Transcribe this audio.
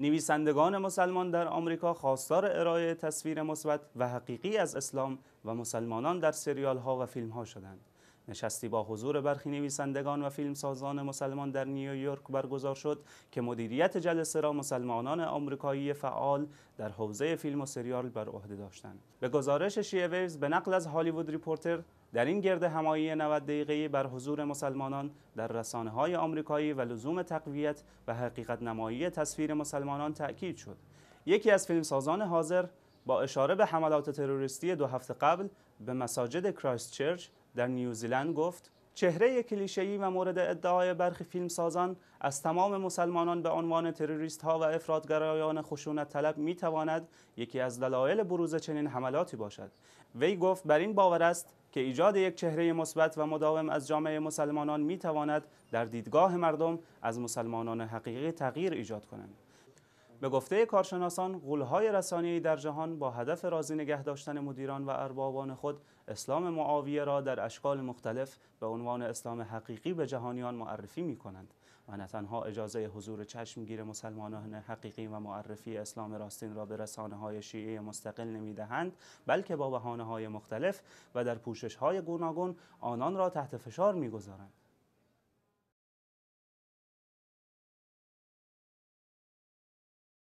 نویسندگان مسلمان در آمریکا خواستار ارائه تصویر مثبت و حقیقی از اسلام و مسلمانان در سریال ها و فیلم ها شدند نشستی با حضور برخی نویسندگان و فیلمسازان مسلمان در نیویورک برگزار شد که مدیریت جلسه را مسلمانان آمریکایی فعال در حوزه فیلم و سریال بر عهده داشتند به گزارش شی ویوز به نقل از هالیوود ریپورتر در این گرد همایی 90 دقیقه بر حضور مسلمانان در رسانه های آمریکایی و لزوم تقویت و حقیقت نمایی تصویر مسلمانان تاکید شد یکی از فیلمسازان حاضر با اشاره به حملات تروریستی دو هفته قبل به مساجد کرایستچرچ در نیوزیلند گفت چهره کلیشه‌ای و مورد ادعای برخی فیلمسازان از تمام مسلمانان به عنوان تروریست ها و افرادگرایان خشونت طلب می تواند یکی از دلایل بروز چنین حملاتی باشد وی گفت بر این باور است که ایجاد یک چهره مثبت و مداوم از جامعه مسلمانان می تواند در دیدگاه مردم از مسلمانان حقیقی تغییر ایجاد کند به گفته کارشناسان غولهای رسانه‌ای در جهان با هدف راضی نگه داشتن مدیران و اربابان خود اسلام معاویه را در اشکال مختلف به عنوان اسلام حقیقی به جهانیان معرفی می کنند و نه تنها اجازه حضور چشمگیر مسلمانان حقیقی و معرفی اسلام راستین را به رسانه های شیعه مستقل نمی دهند بلکه با بهانه های مختلف و در پوشش های گوناگون آنان را تحت فشار می گذارند.